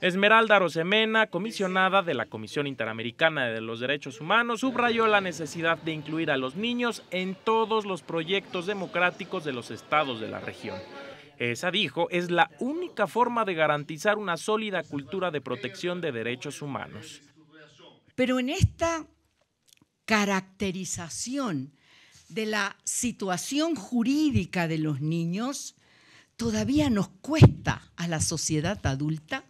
Esmeralda Rosemena, comisionada de la Comisión Interamericana de los Derechos Humanos, subrayó la necesidad de incluir a los niños en todos los proyectos democráticos de los estados de la región. Esa, dijo, es la única forma de garantizar una sólida cultura de protección de derechos humanos. Pero en esta caracterización de la situación jurídica de los niños, todavía nos cuesta a la sociedad adulta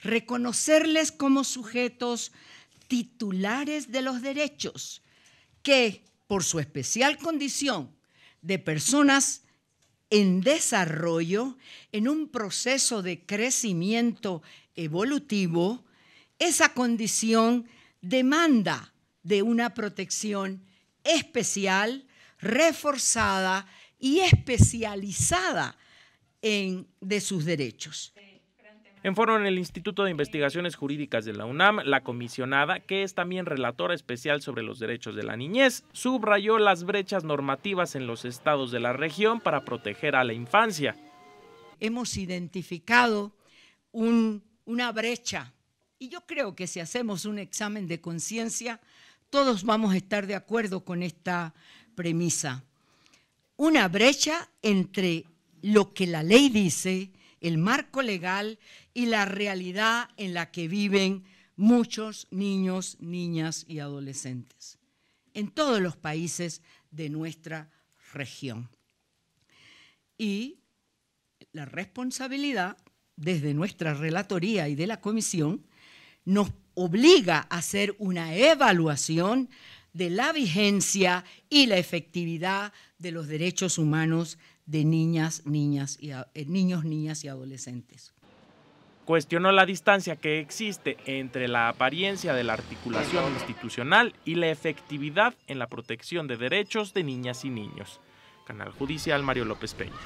reconocerles como sujetos titulares de los derechos que, por su especial condición de personas en desarrollo, en un proceso de crecimiento evolutivo, esa condición demanda de una protección especial, reforzada y especializada en, de sus derechos. Informaron en el Instituto de Investigaciones Jurídicas de la UNAM, la comisionada, que es también relatora especial sobre los derechos de la niñez, subrayó las brechas normativas en los estados de la región para proteger a la infancia. Hemos identificado una brecha y yo creo que si hacemos un examen de conciencia, todos vamos a estar de acuerdo con esta premisa. Una brecha entre lo que la ley dice, el marco legal y la realidad en la que viven muchos niños, niñas y adolescentes en todos los países de nuestra región. Y la responsabilidad desde nuestra relatoría y de la comisión nos obliga a hacer una evaluación de la vigencia y la efectividad de los derechos humanos de niñas, niñas y, eh, niños, niñas y adolescentes. Cuestionó la distancia que existe entre la apariencia de la articulación institucional y la efectividad en la protección de derechos de niñas y niños. Canal Judicial Mario López Peña.